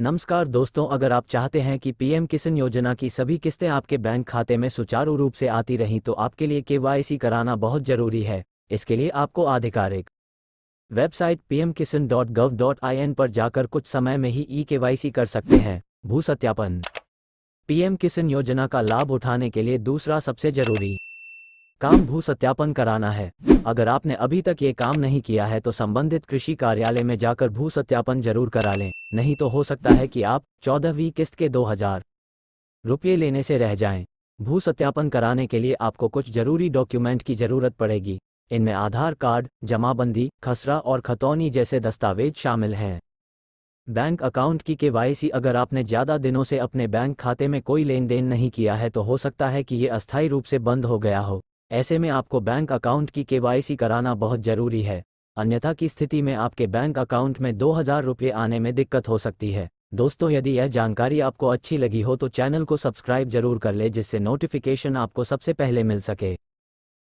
नमस्कार दोस्तों अगर आप चाहते हैं कि पीएम किसान योजना की सभी किस्तें आपके बैंक खाते में सुचारू रूप से आती रहीं तो आपके लिए केवाईसी कराना बहुत जरूरी है इसके लिए आपको आधिकारिक website PM Kisan dot gov dot I N पर जाकर कुछ समय में ही ई सी कर सकते हैं भू सत्यापन पीएम किसान योजना का लाभ उठाने के लिए दूसरा सबसे जरूरी काम भू सत्यापन कराना है अगर आपने अभी तक ये काम नहीं किया है तो संबंधित कृषि कार्यालय में जाकर भू सत्यापन जरूर करा लें नहीं तो हो सकता है कि आप चौदहवीं किस्त के दो हजार रुपये लेने से रह जाएं। भू सत्यापन कराने के लिए आपको कुछ जरूरी डॉक्यूमेंट की जरूरत पड़ेगी इनमें आधार कार्ड जमाबंदी खसरा और खतौनी जैसे दस्तावेज शामिल हैं बैंक अकाउंट की केवाईसी अगर आपने ज़्यादा दिनों से अपने बैंक खाते में कोई लेन देन नहीं किया है तो हो सकता है कि ये अस्थायी रूप से बंद हो गया हो ऐसे में आपको बैंक अकाउंट की केवाईसी कराना बहुत जरूरी है अन्यथा की स्थिति में आपके बैंक अकाउंट में दो हजार रुपये आने में दिक्कत हो सकती है दोस्तों यदि यह जानकारी आपको अच्छी लगी हो तो चैनल को सब्सक्राइब जरूर कर ले जिससे नोटिफिकेशन आपको सबसे पहले मिल सके